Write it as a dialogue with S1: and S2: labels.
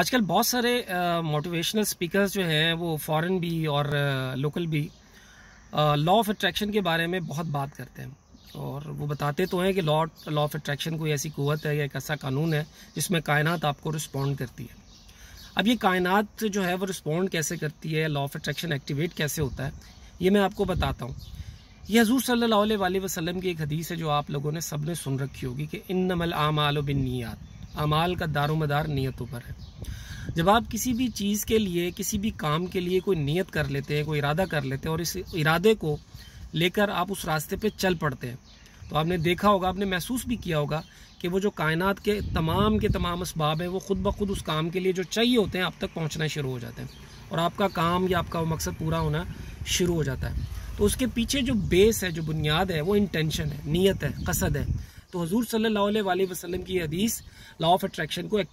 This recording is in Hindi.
S1: आजकल बहुत सारे मोटिवेशनल स्पीकर्स जो हैं वो फॉरेन भी और लोकल भी लॉ ऑफ अट्रैक्शन के बारे में बहुत बात करते हैं और वो बताते तो हैं कि लॉ लॉ ऑफ अट्रैक्शन कोई ऐसी कुत है या एक ऐसा कानून है जिसमें कायनात आपको रिस्पॉन्ड करती है अब ये कायनात जो है वो रिस्पॉन्ड कैसे करती है लॉ ऑफ अट्रैक्शन एक्टिवेट कैसे होता है ये मैं आपको बताता हूँ यह हजूर सल्ला वसलम की एक हदीस है जो आप लोगों ने सब ने सुन रखी होगी कि इन नमल आमाल बिन नियात अमाल का दारोमदार नीयतों पर है जब आप किसी भी चीज़ के लिए किसी भी काम के लिए कोई नीयत कर लेते हैं कोई इरादा कर लेते हैं और इस इरादे को लेकर आप उस रास्ते पे चल पड़ते हैं तो आपने देखा होगा आपने महसूस भी किया होगा कि वो जो कायनात के तमाम के तमाम इसबाब हैं वो खुद ब खुद उस काम के लिए जो चाहिए होते हैं आप तक पहुँचना शुरू हो जाते हैं और आपका काम या आपका मकसद पूरा होना शुरू हो जाता है तो उसके पीछे जो बेस है जो बुनियाद है वो इंटेंशन है नीयत है कसद है तो हजूर सल्ला वसलम की हदीस लॉ ऑफ अट्रैक्शन को